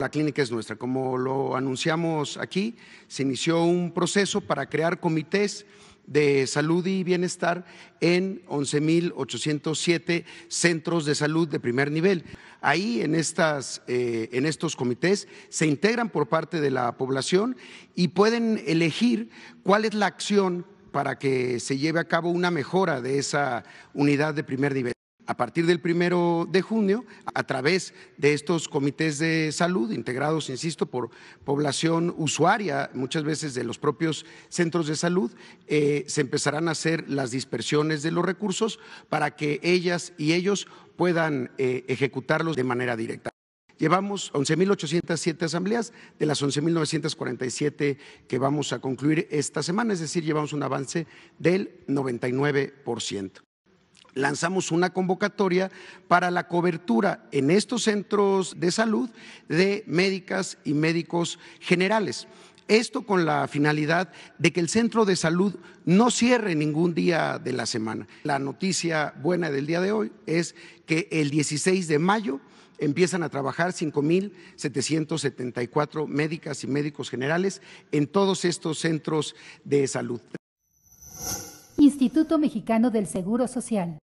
La clínica es nuestra. Como lo anunciamos aquí, se inició un proceso para crear comités de salud y bienestar en 11.807 centros de salud de primer nivel. Ahí en, estas, eh, en estos comités se integran por parte de la población y pueden elegir cuál es la acción para que se lleve a cabo una mejora de esa unidad de primer nivel a partir del primero de junio, a través de estos comités de salud, integrados, insisto, por población usuaria, muchas veces de los propios centros de salud, eh, se empezarán a hacer las dispersiones de los recursos para que ellas y ellos puedan eh, ejecutarlos de manera directa. Llevamos 11.807 asambleas de las 11.947 que vamos a concluir esta semana, es decir, llevamos un avance del 99% lanzamos una convocatoria para la cobertura en estos centros de salud de médicas y médicos generales. Esto con la finalidad de que el centro de salud no cierre ningún día de la semana. La noticia buena del día de hoy es que el 16 de mayo empiezan a trabajar 5.774 médicas y médicos generales en todos estos centros de salud. Instituto Mexicano del Seguro Social.